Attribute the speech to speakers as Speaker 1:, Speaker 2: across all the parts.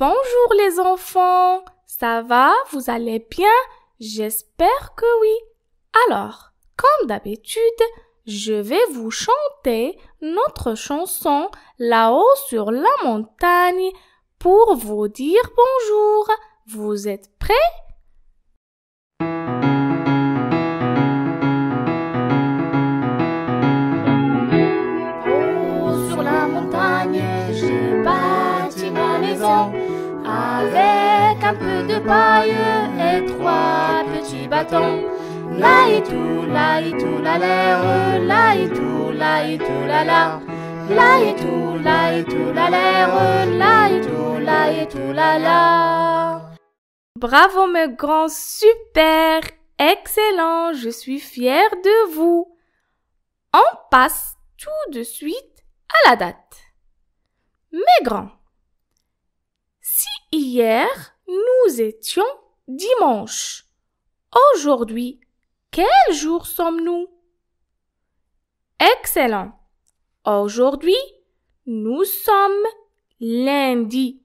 Speaker 1: Bonjour les enfants, ça va, vous allez bien J'espère que oui. Alors, comme d'habitude, je vais vous chanter notre chanson là-haut sur la montagne pour vous dire bonjour. Vous êtes prêts de paille et trois petits bâtons. et tout la l'air, laïtou, laïtou, la la. et tout la l'air, et tout la la. Bravo mes grands, super, excellent, je suis fière de vous. On passe tout de suite à la date. Mes grands, si hier nous étions dimanche. Aujourd'hui, quel jour sommes-nous Excellent. Aujourd'hui, nous sommes lundi.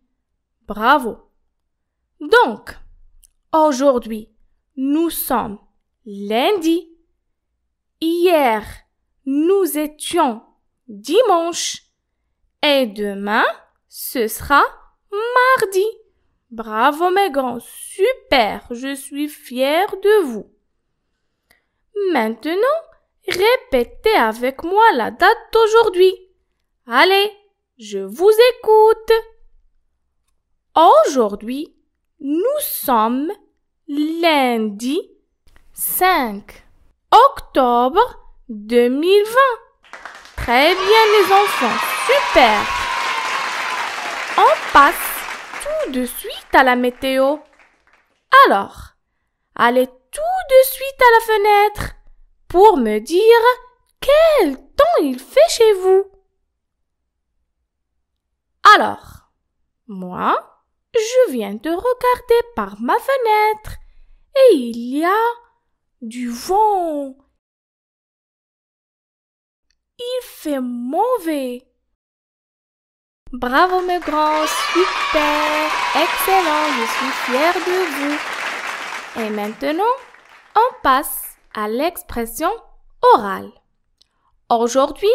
Speaker 1: Bravo. Donc, aujourd'hui, nous sommes lundi. Hier, nous étions dimanche. Et demain, ce sera mardi. Bravo mes grands, super, je suis fier de vous. Maintenant, répétez avec moi la date d'aujourd'hui. Allez, je vous écoute. Aujourd'hui, nous sommes lundi 5 octobre 2020. Très bien les enfants, super. On passe de suite à la météo. Alors, allez tout de suite à la fenêtre pour me dire quel temps il fait chez vous. Alors, moi, je viens de regarder par ma fenêtre et il y a du vent. Il fait mauvais. Bravo mes grands, super, excellent, je suis fière de vous. Et maintenant, on passe à l'expression orale. Aujourd'hui,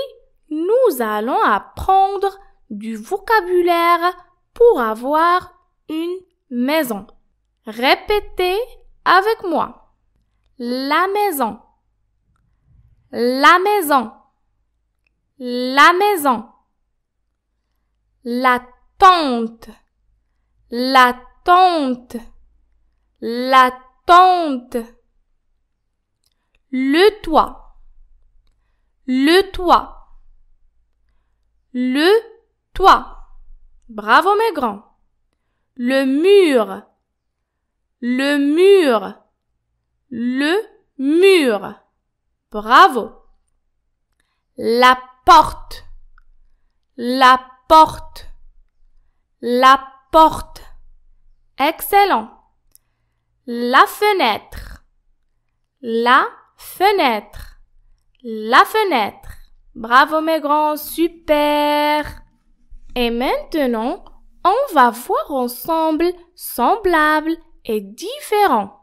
Speaker 1: nous allons apprendre du vocabulaire pour avoir une maison. Répétez avec moi. La maison. La maison. La maison la tente, la tente, la tente. Le toit, le toit, le toit. Bravo mes grands. Le mur, le mur, le mur. Bravo. La porte, la porte porte, la porte. Excellent. La fenêtre, la fenêtre, la fenêtre. Bravo mes grands, super. Et maintenant, on va voir ensemble semblable et différents.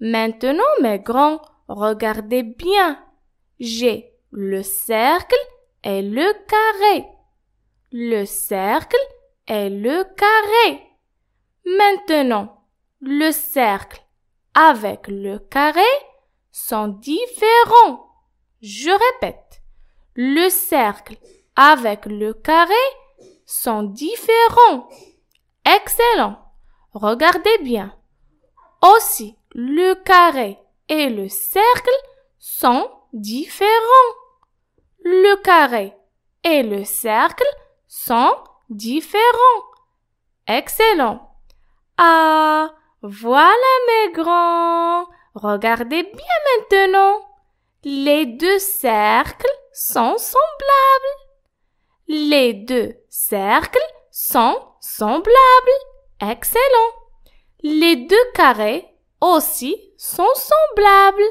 Speaker 1: Maintenant mes grands, regardez bien. J'ai le cercle et le carré le cercle et le carré. Maintenant, le cercle avec le carré sont différents. Je répète, le cercle avec le carré sont différents. Excellent. Regardez bien. Aussi, le carré et le cercle sont différents. Le carré et le cercle sont différents. Excellent. Ah, voilà mes grands. Regardez bien maintenant. Les deux cercles sont semblables. Les deux cercles sont semblables. Excellent. Les deux carrés aussi sont semblables.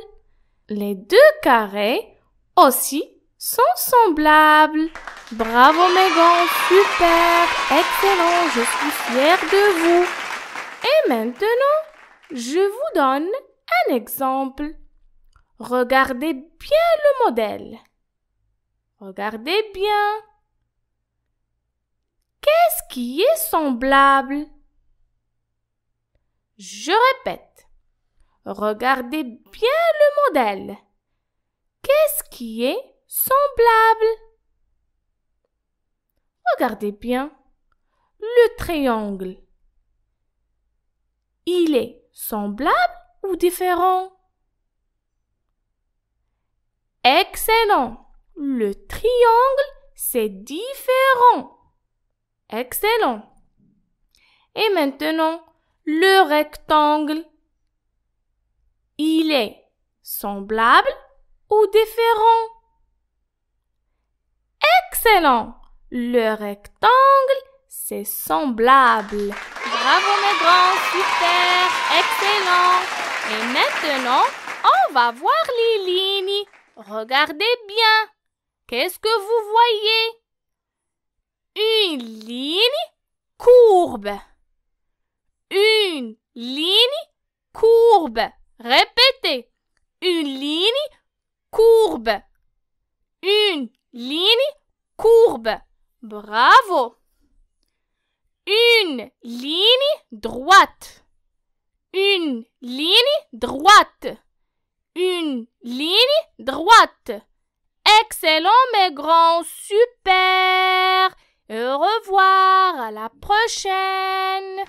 Speaker 1: Les deux carrés aussi sont semblables. Bravo Megan, super, excellent, je suis fière de vous. Et maintenant, je vous donne un exemple. Regardez bien le modèle. Regardez bien. Qu'est-ce qui est semblable Je répète. Regardez bien le modèle. Qu'est-ce qui est semblable Regardez bien. Le triangle. Il est semblable ou différent Excellent. Le triangle, c'est différent. Excellent. Et maintenant, le rectangle. Il est semblable ou différent Excellent. Le rectangle, c'est semblable. Bravo mes grands, super, excellent. Et maintenant, on va voir les lignes. Regardez bien. Qu'est-ce que vous voyez? Une ligne courbe. Une ligne courbe. Répétez. Une ligne courbe. Une ligne courbe. Bravo. Une ligne droite. Une ligne droite. Une ligne droite. Excellent, mes grands. Super. Au revoir. À la prochaine.